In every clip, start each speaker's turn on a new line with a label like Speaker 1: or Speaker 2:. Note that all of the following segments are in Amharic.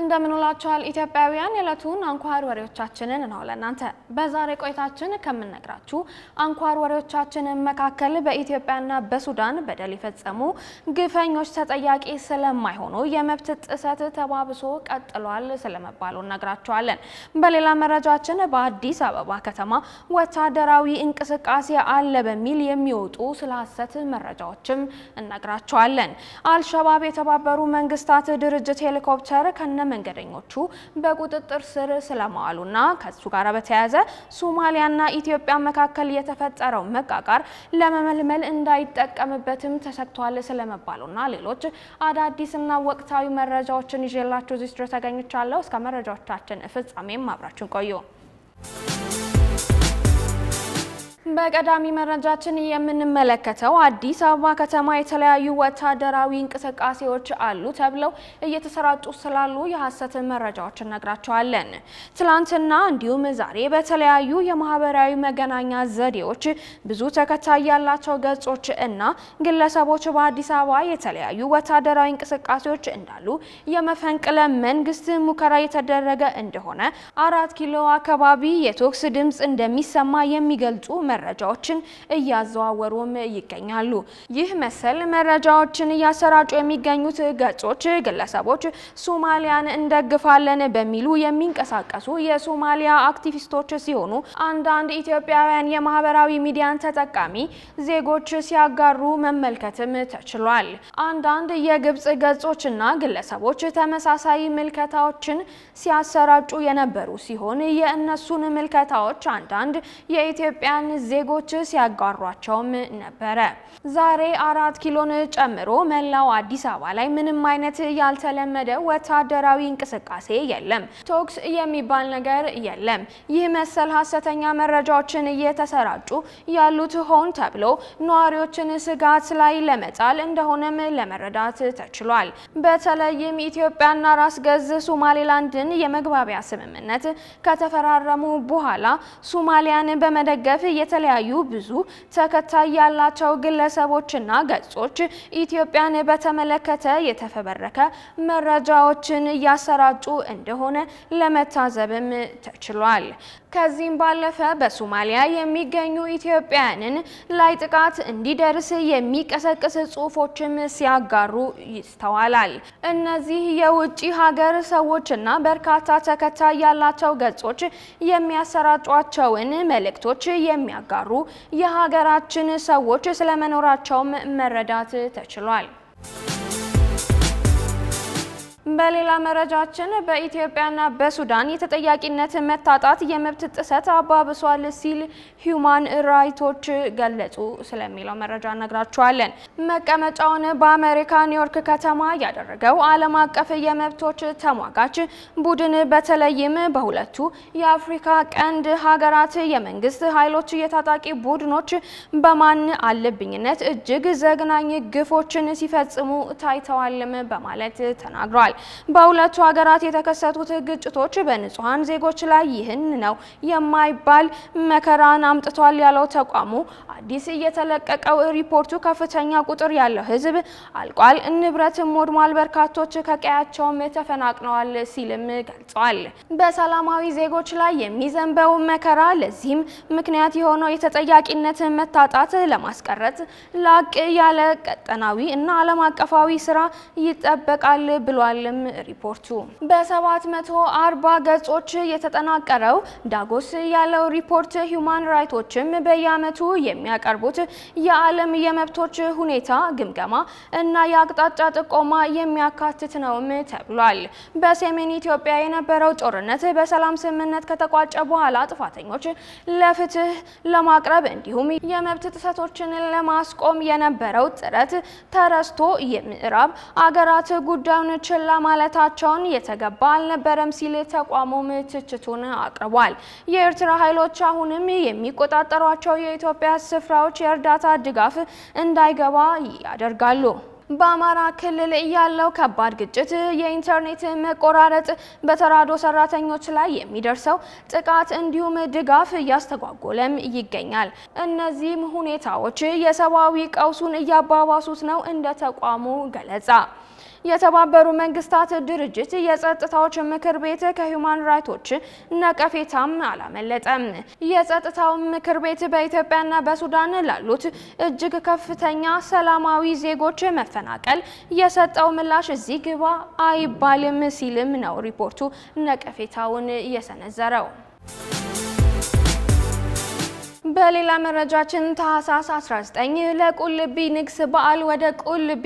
Speaker 1: እንደምንውላችኋል ኢትዮጵያውያን፣ የዕለቱን አንኳር ወሬዎቻችንን ነው ለእናንተ በዛሬ ቆይታችን ከምነግራችሁ አንኳር ወሬዎቻችንን መካከል በኢትዮጵያና በሱዳን በደል የፈጸሙ ግፈኞች ተጠያቂ ስለማይሆኑ የመብት ጥሰት ተባብሶ ቀጥሏል ስለመባሉ እነግራችኋለን። በሌላ መረጃችን በአዲስ አበባ ከተማ ወታደራዊ እንቅስቃሴ አለ በሚል የሚወጡ ስለ ሀሰት መረጃዎችም እነግራችኋለን። አልሸባብ የተባበሩ መንግስታት ድርጅት ሄሊኮፕተር ከነ መንገደኞቹ በቁጥጥር ስር ስለመዋሉና ከሱ ጋር በተያያዘ ሶማሊያና ኢትዮጵያ መካከል የተፈጠረው መቃቃር ለመመልመል እንዳይጠቀምበትም ተሰጥቷል ስለመባሉና ሌሎች አዳዲስና ወቅታዊ መረጃዎችን ይዤላችሁ ዚስትሮ ተገኝቻለሁ። እስከ መረጃዎቻችን ፍጻሜም አብራችን ቆዩ። በቀዳሚ መረጃችን የምንመለከተው አዲስ አበባ ከተማ የተለያዩ ወታደራዊ እንቅስቃሴዎች አሉ ተብለው እየተሰራጩ ስላሉ የሀሰት መረጃዎች እነግራቸዋለን። ትላንትና እንዲሁም ዛሬ በተለያዩ የማህበራዊ መገናኛ ዘዴዎች ብዙ ተከታይ ያላቸው ገጾች እና ግለሰቦች በአዲስ አበባ የተለያዩ ወታደራዊ እንቅስቃሴዎች እንዳሉ የመፈንቅለ መንግስት ሙከራ የተደረገ እንደሆነ አራት ኪሎ አካባቢ የቶክስ ድምፅ እንደሚሰማ የሚገልጹ መረ መረጃዎችን እያዘዋወሩም ይገኛሉ። ይህ መሰል መረጃዎችን እያሰራጩ የሚገኙት ገጾች ግለሰቦች ሶማሊያን እንደግፋለን በሚሉ የሚንቀሳቀሱ የሶማሊያ አክቲቪስቶች ሲሆኑ አንዳንድ ኢትዮጵያውያን የማህበራዊ ሚዲያን ተጠቃሚ ዜጎች ሲያጋሩ መመልከትም ተችሏል። አንዳንድ የግብጽ ገጾችና ግለሰቦች ተመሳሳይ ምልከታዎችን ሲያሰራጩ የነበሩ ሲሆን የእነሱን ምልከታዎች አንዳንድ የኢትዮጵያን ዜጎች ሲያጋሯቸውም ነበረ። ዛሬ አራት ኪሎን ጨምሮ መላው አዲስ አበባ ላይ ምንም አይነት ያልተለመደ ወታደራዊ እንቅስቃሴ የለም። ቶክስ የሚባል ነገር የለም። ይህ መሰል ሀሰተኛ መረጃዎችን እየተሰራጩ ያሉት ሆን ተብሎ ነዋሪዎችን ስጋት ላይ ለመጣል እንደሆነም ለመረዳት ተችሏል። በተለይም ኢትዮጵያና ራስ ገዝ ሶማሌላንድን የመግባቢያ ስምምነት ከተፈራረሙ በኋላ ሶማሊያን በመደገፍ የተ የተለያዩ ብዙ ተከታይ ያላቸው ግለሰቦችና ገጾች ኢትዮጵያን በተመለከተ የተፈበረከ መረጃዎችን እያሰራጩ እንደሆነ ለመታዘብም ተችሏል። ከዚህም ባለፈ በሶማሊያ የሚገኙ ኢትዮጵያውያንን ላይ ጥቃት እንዲደርስ የሚቀሰቅስ ጽሑፎችም ሲያጋሩ ይስተዋላል። እነዚህ የውጭ ሀገር ሰዎችና በርካታ ተከታይ ያላቸው ገጾች የሚያሰራጯቸውን መልእክቶች የሚያ የሚያጋሩ የሀገራችን ሰዎች ስለመኖራቸውም መረዳት ተችሏል። በሌላ መረጃችን በኢትዮጵያና በሱዳን የተጠያቂነት መታጣት የመብት ጥሰት አባብሷል ሲል ሂዩማን ራይቶች ገለጹ ስለሚለው መረጃ እነግራችኋለን። መቀመጫውን በአሜሪካ ኒውዮርክ ከተማ ያደረገው ዓለም አቀፍ የመብቶች ተሟጋች ቡድን በተለይም በሁለቱ የአፍሪካ ቀንድ ሀገራት የመንግስት ኃይሎች የታጣቂ ቡድኖች በማን አለብኝነት እጅግ ዘግናኝ ግፎችን ሲፈጽሙ ታይተዋልም በማለት ተናግሯል። ተናግረዋል። በሁለቱ ሀገራት የተከሰቱት ግጭቶች በንጹሐን ዜጎች ላይ ይህን ነው የማይባል መከራን አምጥቷል ያለው ተቋሙ አዲስ የተለቀቀው ሪፖርቱ ከፍተኛ ቁጥር ያለው ሕዝብ አልቋል፣ ንብረትም ወድሟል፣ በርካቶች ከቀያቸውም ተፈናቅለዋል ሲልም ገልጸዋል። በሰላማዊ ዜጎች ላይ የሚዘንበው መከራ ለዚህም ምክንያት የሆነው የተጠያቂነት መታጣት ለማስቀረት ላቅ ያለ ቀጠናዊ እና ዓለም አቀፋዊ ስራ ይጠበቃል ብሏል ይላልም ሪፖርቱ። በ740 ገጾች የተጠናቀረው ዳጎስ ያለው ሪፖርት ሂዩማን ራይቶችም በየዓመቱ የሚያቀርቡት የዓለም የመብቶች ሁኔታ ግምገማ እና የአቅጣጫ ጥቆማ የሚያካትት ነውም ተብሏል። በሰሜን ኢትዮጵያ የነበረው ጦርነት በሰላም ስምምነት ከተቋጨ በኋላ ጥፋተኞች ለፍትህ ለማቅረብ እንዲሁም የመብት ጥሰቶችን ለማስቆም የነበረው ጥረት ተረስቶ የምዕራብ አገራት ጉዳዩን ችላ ማለታቸውን የተገባ አልነበረም ሲል ተቋሙም ትችቱን አቅርቧል። የኤርትራ ኃይሎች አሁንም የሚቆጣጠሯቸው የኢትዮጵያ ስፍራዎች የእርዳታ ድጋፍ እንዳይገባ ያደርጋሉ። በአማራ ክልል ያለው ከባድ ግጭት፣ የኢንተርኔት መቆራረጥ፣ በተራድኦ ሰራተኞች ላይ የሚደርሰው ጥቃት እንዲሁም ድጋፍ እያስተጓጎለም ይገኛል። እነዚህም ሁኔታዎች የሰብአዊ ቀውሱን እያባባሱት ነው እንደ ተቋሙ ገለጻ የተባበሩ መንግስታት ድርጅት የጸጥታዎች ምክር ቤት ከሁማን ራይቶች ነቀፌታም አላመለጠም። የጸጥታው ምክር ቤት በኢትዮጵያና በሱዳን ላሉት እጅግ ከፍተኛ ሰላማዊ ዜጎች መፈናቀል የሰጠው ምላሽ እዚህ ግባ አይባልም ሲልም ነው ሪፖርቱ ነቀፌታውን የሰነዘረው። በሌላ መረጃችን ታህሳስ 19 ለቁልቢ ንግስ በዓል ወደ ቁልቢ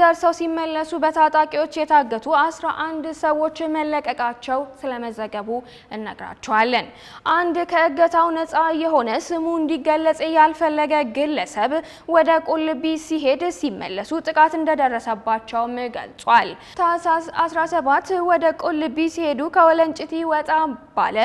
Speaker 1: ደርሰው ሲመለሱ በታጣቂዎች የታገቱ 11 ሰዎች መለቀቃቸው ስለመዘገቡ እነግራቸዋለን። አንድ ከእገታው ነፃ የሆነ ስሙ እንዲገለጽ ያልፈለገ ግለሰብ ወደ ቁልቢ ሲሄድ ሲመለሱ ጥቃት እንደደረሰባቸውም ገልጿል። ታህሳስ 17 ወደ ቁልቢ ሲሄዱ ከወለንጭቲ ወጣ ባለ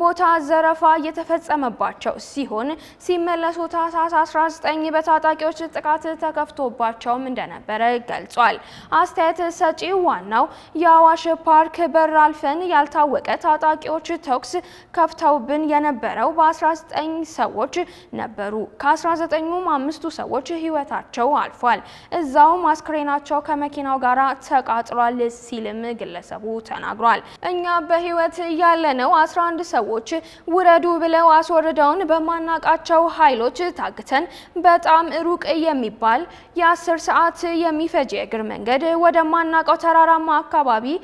Speaker 1: ቦታ ዘረፋ እየተፈጸመባቸው ሲሆን ሲመለሱ ታህሳስ 19 በታጣቂዎች ጥቃት ተከፍቶባቸውም እንደነበረ ገልጿል። አስተያየት ሰጪ ዋናው የአዋሽ ፓርክ በር አልፈን ያልታወቀ ታጣቂዎች ተኩስ ከፍተውብን የነበረው በ19 ሰዎች ነበሩ። ከ19ኙም አምስቱ ሰዎች ህይወታቸው አልፏል። እዛውም አስክሬናቸው ከመኪናው ጋር ተቃጥሏል ሲልም ግለሰቡ ተናግሯል። እኛ በህይወት ያለነው 11 ሰዎች ውረዱ ብለው አስወርደውን በማናቀ በምንጠብቃቸው ኃይሎች ታግተን በጣም ሩቅ የሚባል የአስር ሰዓት የሚፈጅ የእግር መንገድ ወደማናቀው ተራራማ አካባቢ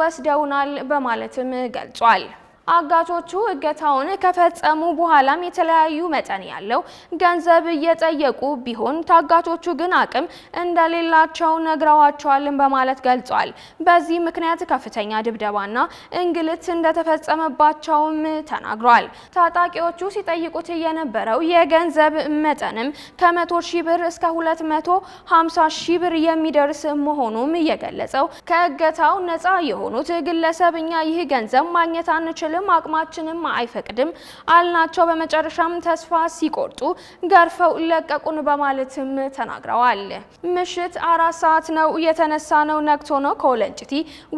Speaker 1: ወስደውናል በማለትም ገልጿል። አጋቾቹ እገታውን ከፈጸሙ በኋላም የተለያዩ መጠን ያለው ገንዘብ እየጠየቁ ቢሆን ታጋቾቹ ግን አቅም እንደሌላቸው ነግረዋቸዋልን በማለት ገልጿል። በዚህ ምክንያት ከፍተኛ ድብደባና እንግልት እንደተፈጸመባቸውም ተናግሯል። ታጣቂዎቹ ሲጠይቁት የነበረው የገንዘብ መጠንም ከመቶ ሺህ ብር እስከ ሀምሳ ሺህ ብር የሚደርስ መሆኑም የገለጸው ከእገታው ነፃ የሆኑት ግለሰብ እኛ ይህ ገንዘብ ማግኘት አንችልም አይቻልም፣ አቅማችንም አይፈቅድም አልናቸው። በመጨረሻም ተስፋ ሲቆርጡ ገርፈው ለቀቁን በማለትም ተናግረዋል። ምሽት አራት ሰዓት ነው የተነሳ ነው ነግቶ ነው ከወለንጭቲ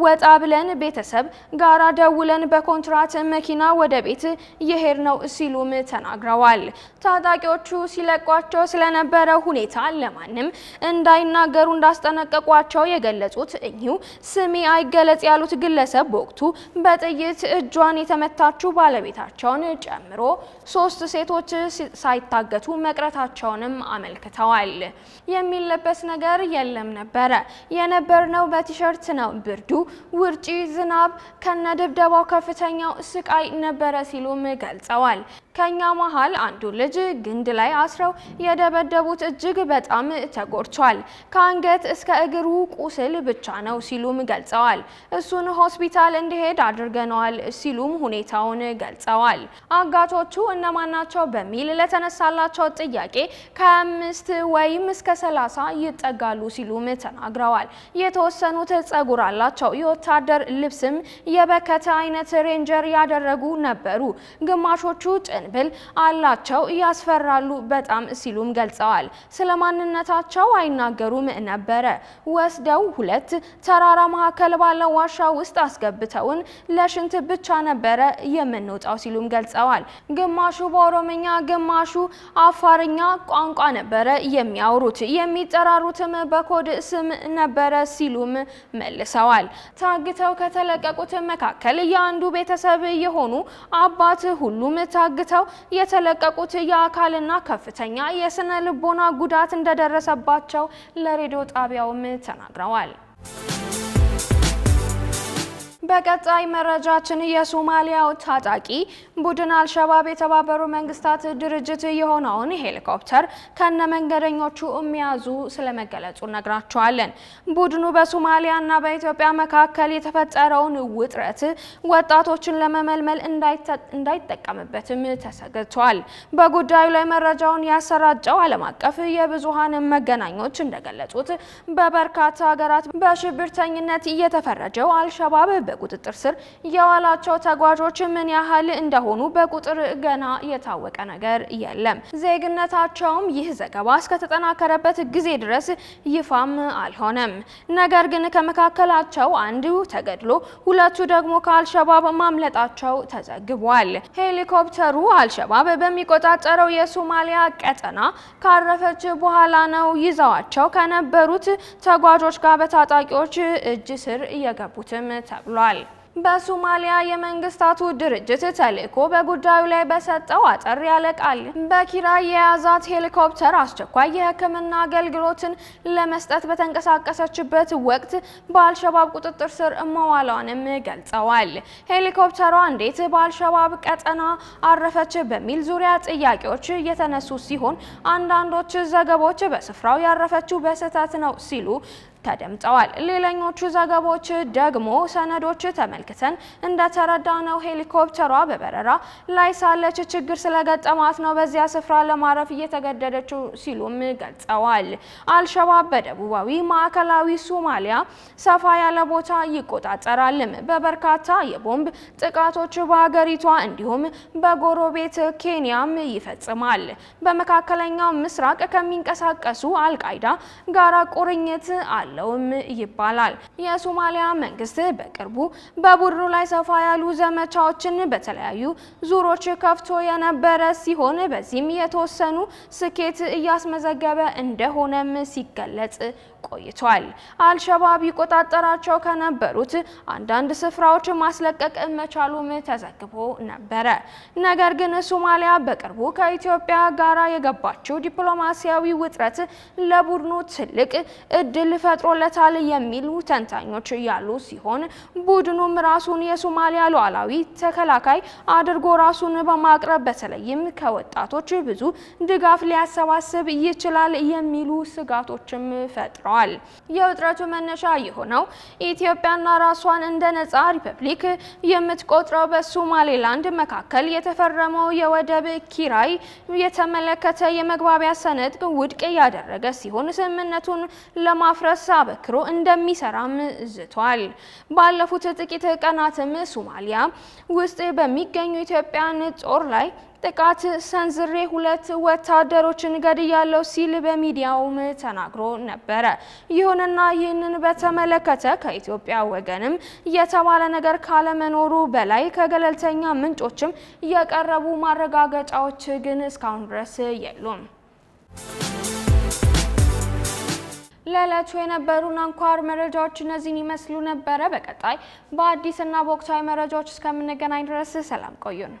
Speaker 1: ወጣ ብለን ቤተሰብ ጋራ ደውለን በኮንትራት መኪና ወደ ቤት የሄድ ነው ሲሉም ተናግረዋል። ታጣቂዎቹ ሲለቋቸው ስለነበረ ሁኔታ ለማንም እንዳይናገሩ እንዳስጠነቀቋቸው የገለጹት እኚሁ ስሜ አይገለጽ ያሉት ግለሰብ በወቅቱ በጥይት እጇን የተመታችው ባለቤታቸውን ጨምሮ ሶስት ሴቶች ሳይታገቱ መቅረታቸውንም አመልክተዋል። የሚለበስ ነገር የለም ነበረ። የነበርነው በቲሸርት ነው። ብርዱ፣ ውርጪ ዝናብ ከነ ድብደባው ከፍተኛው ስቃይ ነበረ ሲሉም ገልጸዋል። ከኛ መሀል አንዱ ልጅ ግንድ ላይ አስረው የደበደቡት እጅግ በጣም ተጎድቷል። ከአንገት እስከ እግሩ ቁስል ብቻ ነው ሲሉም ገልጸዋል። እሱን ሆስፒታል እንዲሄድ አድርገነዋል ሲሉም ሁኔታውን ገልጸዋል። አጋቾቹ እነማናቸው በሚል ለተነሳላቸው ጥያቄ ከአምስት ወይም እስከ ሰላሳ ይጠጋሉ ሲሉም ተናግረዋል። የተወሰኑት ጸጉር አላቸው። የወታደር ልብስም የበከተ አይነት ሬንጀር ያደረጉ ነበሩ። ግማሾቹ ጭን ጭንብል አላቸው፣ እያስፈራሉ በጣም ሲሉም ገልጸዋል። ስለ ማንነታቸው አይናገሩም ነበረ። ወስደው ሁለት ተራራ መካከል ባለው ዋሻ ውስጥ አስገብተውን ለሽንት ብቻ ነበረ የምንወጣው ሲሉም ገልጸዋል። ግማሹ በኦሮምኛ ግማሹ አፋርኛ ቋንቋ ነበረ የሚያወሩት። የሚጠራሩትም በኮድ ስም ነበረ ሲሉም መልሰዋል። ታግተው ከተለቀቁት መካከል የአንዱ ቤተሰብ የሆኑ አባት ሁሉም ታግተው ተጎድተው የተለቀቁት የአካልና ከፍተኛ የስነ ልቦና ጉዳት እንደደረሰባቸው ለሬዲዮ ጣቢያውም ተናግረዋል። በቀጣይ መረጃችን የሶማሊያው ታጣቂ ቡድን አልሸባብ የተባበሩ መንግስታት ድርጅት የሆነውን ሄሊኮፕተር ከነ መንገደኞቹ የሚያዙ ስለመገለጹ እነግራቸዋለን። ቡድኑ በሶማሊያና በኢትዮጵያ መካከል የተፈጠረውን ውጥረት ወጣቶችን ለመመልመል እንዳይጠቀምበትም ተሰግቷል። በጉዳዩ ላይ መረጃውን ያሰራጨው ዓለም አቀፍ የብዙሃን መገናኞች እንደገለጹት በበርካታ ሀገራት በሽብርተኝነት እየተፈረጀው አልሸባብ በቁጥጥር ስር የዋላቸው ተጓዦች ምን ያህል እንደሆኑ በቁጥር ገና የታወቀ ነገር የለም። ዜግነታቸውም ይህ ዘገባ እስከተጠናከረበት ጊዜ ድረስ ይፋም አልሆነም። ነገር ግን ከመካከላቸው አንዱ ተገድሎ ሁለቱ ደግሞ ከአልሸባብ ማምለጣቸው ተዘግቧል። ሄሊኮፕተሩ አልሸባብ በሚቆጣጠረው የሶማሊያ ቀጠና ካረፈች በኋላ ነው ይዘዋቸው ከነበሩት ተጓዦች ጋር በታጣቂዎች እጅ ስር እየገቡትም ተብሏል። ተናግረዋል። በሱማሊያ የመንግስታቱ ድርጅት ተልእኮ በጉዳዩ ላይ በሰጠው አጠር ያለ ቃል በኪራይ የያዛት ሄሊኮፕተር አስቸኳይ የሕክምና አገልግሎትን ለመስጠት በተንቀሳቀሰችበት ወቅት በአልሸባብ ቁጥጥር ስር መዋሏንም ገልጸዋል። ሄሊኮፕተሯ እንዴት በአልሸባብ ቀጠና አረፈች በሚል ዙሪያ ጥያቄዎች የተነሱ ሲሆን አንዳንዶች ዘገቦች በስፍራው ያረፈችው በስህተት ነው ሲሉ ተደምጠዋል። ሌላኞቹ ዘገባዎች ደግሞ ሰነዶች ተመልክተን እንደተረዳነው ሄሊኮፕተሯ በበረራ ላይ ሳለች ችግር ስለገጠማት ነው በዚያ ስፍራ ለማረፍ እየተገደደችው ሲሉም ገልጸዋል። አልሸባብ በደቡባዊ ማዕከላዊ ሶማሊያ ሰፋ ያለ ቦታ ይቆጣጠራልም። በበርካታ የቦምብ ጥቃቶች በሀገሪቷ እንዲሁም በጎረቤት ኬንያም ይፈጽማል። በመካከለኛው ምስራቅ ከሚንቀሳቀሱ አልቃይዳ ጋራ ቁርኝት አለ አለውም ይባላል። የሶማሊያ መንግስት በቅርቡ በቡድኑ ላይ ሰፋ ያሉ ዘመቻዎችን በተለያዩ ዙሮች ከፍቶ የነበረ ሲሆን በዚህም የተወሰኑ ስኬት እያስመዘገበ እንደሆነም ሲገለጽ ቆይቷል። አልሸባብ ይቆጣጠራቸው ከነበሩት አንዳንድ ስፍራዎች ማስለቀቅ መቻሉም ተዘግቦ ነበረ። ነገር ግን ሶማሊያ በቅርቡ ከኢትዮጵያ ጋር የገባችው ዲፕሎማሲያዊ ውጥረት ለቡድኑ ትልቅ እድል ፈጥሮ ተፈጥሮለታል የሚሉ ተንታኞች ያሉ ሲሆን ቡድኑም ራሱን የሶማሊያ ሉዓላዊ ተከላካይ አድርጎ ራሱን በማቅረብ በተለይም ከወጣቶች ብዙ ድጋፍ ሊያሰባስብ ይችላል የሚሉ ስጋቶችም ፈጥረዋል። የውጥረቱ መነሻ የሆነው ኢትዮጵያና ራሷን እንደ ነጻ ሪፐብሊክ የምትቆጥረው በሶማሌላንድ መካከል የተፈረመው የወደብ ኪራይ የተመለከተ የመግባቢያ ሰነድ ውድቅ ያደረገ ሲሆን ስምምነቱን ለማፍረስ ጥቅስ አበክሮ እንደሚሰራም ዝቷል። ባለፉት ጥቂት ቀናትም ሶማሊያ ውስጥ በሚገኙ ኢትዮጵያን ጦር ላይ ጥቃት ሰንዝሬ ሁለት ወታደሮችን ገድያለሁ ሲል በሚዲያውም ተናግሮ ነበረ። ይሁንና ይህንን በተመለከተ ከኢትዮጵያ ወገንም የተባለ ነገር ካለመኖሩ በላይ ከገለልተኛ ምንጮችም የቀረቡ ማረጋገጫዎች ግን እስካሁን ድረስ የሉም። ለዕለቱ የነበሩን አንኳር መረጃዎች እነዚህን ይመስሉ ነበረ። በቀጣይ በአዲስና በወቅታዊ መረጃዎች እስከምንገናኝ ድረስ ሰላም ቆዩን።